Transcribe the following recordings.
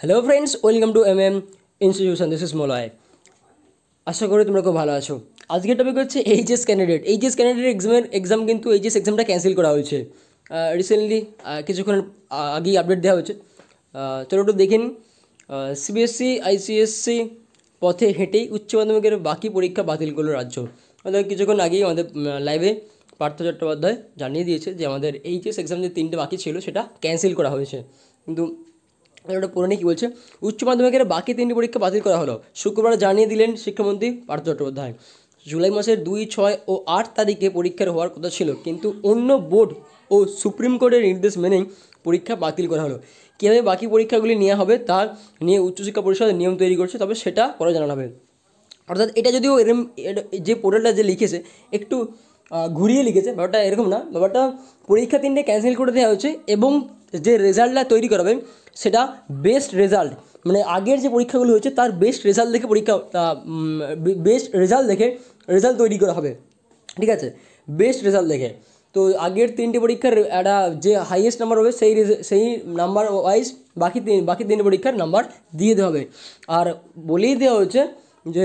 hello friends welcome to M M institution this is Moloy আশা করি তোমরা খুব ভালো আছো আজকের টপিক হচ্ছে এইচএস ক্যান্ডিডেট এইচএস ক্যান্ডিডেট এক্সামের এক্সাম কিন্তু এইচএস এক্সামটা ক্যান্সেল করা হয়েছে রিসেন্টলি কিছুক্ষণ আগেই আপডেট দেওয়া হয়েছে চলো একটু দেখে সিবিএসসি আইসিএসসি e, e পথে হেঁটেই উচ্চ মাধ্যমিকের বাকি পরীক্ষা বাতিল করলো রাজ্য আমাদের কিছুক্ষণ আগেই আমাদের লাইভে পার্থ চট্টোপাধ্যায় জানিয়ে দিয়েছে যে আমাদের এইচএস এক্সাম যে তিনটে বাকি ছিল সেটা ক্যান্সেল করা হয়েছে কিন্তু এটা পুরনি কী বলছে উচ্চ মাধ্যমিকের বাকি তিনটি পরীক্ষা বাতিল করা হলো শুক্রবার জানিয়ে দিলেন শিক্ষামন্ত্রী পার্থ চট্টোপাধ্যায় জুলাই মাসের দুই ছয় ও আট তারিখে পরীক্ষার হওয়ার কথা ছিল কিন্তু অন্য বোর্ড ও সুপ্রিম কোর্টের নির্দেশ মেনেই পরীক্ষা বাতিল করা হলো কীভাবে বাকি পরীক্ষাগুলি নেওয়া হবে তা নিয়ে উচ্চশিক্ষা পরিষদ নিয়ম তৈরি করছে তবে সেটা পরে জানানো হবে অর্থাৎ এটা যদিও এরম যে পোর্টালটা যে লিখেছে একটু ঘুরিয়ে লিখেছে ব্যাপারটা এরকম না ব্যাপারটা পরীক্ষা তিনটে ক্যান্সেল করে দেওয়া হয়েছে এবং যে রেজাল্টটা তৈরি করাবে সেটা বেস্ট রেজাল্ট মানে আগের যে পরীক্ষাগুলো হয়েছে তার বেস্ট রেজাল্ট দেখে পরীক্ষা বেস্ট রেজাল্ট দেখে রেজাল্ট তৈরি করা হবে ঠিক আছে বেস্ট রেজাল্ট দেখে তো আগের তিনটে পরীক্ষার একটা যে হাইয়েস্ট নাম্বার হবে সেই সেই নাম্বার ওয়াইজ বাকি তিন বাকি তিনটে পরীক্ষার নাম্বার দিয়ে দেওয়া হবে আর বলেই দেওয়া হয়েছে যে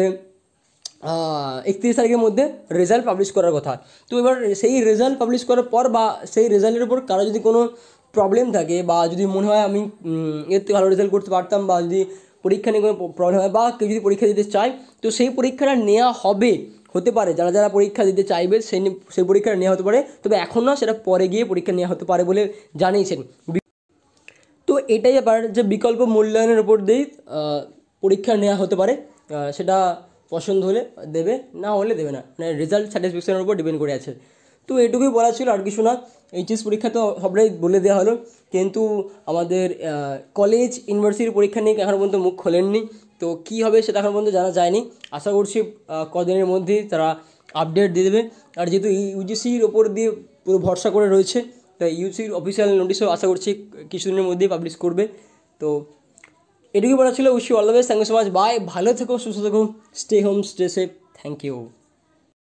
একত্রিশ তারিখের মধ্যে রেজাল্ট পাবলিশ করার কথা তো এবার সেই রেজাল্ট পাবলিশ করার পর বা সেই রেজাল্টের উপর কারো যদি কোনো প্রবলেম থাকে বা যদি মনে হয় আমি এর থেকে ভালো রেজাল্ট করতে পারতাম বা যদি পরীক্ষা নিয়ে কোনো প্রবলেম হয় বা কেউ যদি পরীক্ষা দিতে চায় তো সেই পরীক্ষাটা নেওয়া হবে হতে পারে যারা যারা পরীক্ষা দিতে চাইবে সেই সেই পরীক্ষাটা নেওয়া হতে পারে তবে এখন না সেটা পরে গিয়ে পরীক্ষা নেওয়া হতে পারে বলে জানিয়েছেন তো এটাই ব্যাপার যে বিকল্প মূল্যায়নের ওপর দিয়েই পরীক্ষা নেওয়া হতে পারে সেটা পছন্দ হলে দেবে না হলে দেবে না মানে রেজাল্ট স্যাটিসফ্যাকশনের উপর ডিপেন্ড করে আছে তো এটুকুই বলা ছিল আর কিছু না এইচএস পরীক্ষা তো সবটাই বলে দেওয়া হলো কিন্তু আমাদের কলেজ ইউনিভার্সিটির পরীক্ষা নিয়ে এখনও পর্যন্ত মুখ খোলেননি তো কি হবে সেটা এখন পর্যন্ত জানা যায়নি আশা করছি কদিনের মধ্যেই তারা আপডেট দিয়ে দেবে আর যেহেতু ইউজিসির ওপর দিয়ে পুরো ভরসা করে রয়েছে তো ইউজিসির অফিসিয়াল নোটিশও আশা করছি কিছুদিনের মধ্যেই পাবলিশ করবে তো এটুকুই বলা ছিল wish you all the best thank you so much bye ভালো থেকো সুস্থ থেকো stay home stay safe thank you